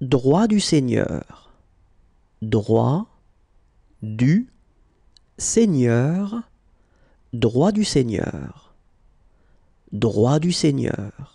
droit du Seigneur, droit du Seigneur, droit du Seigneur, droit du Seigneur.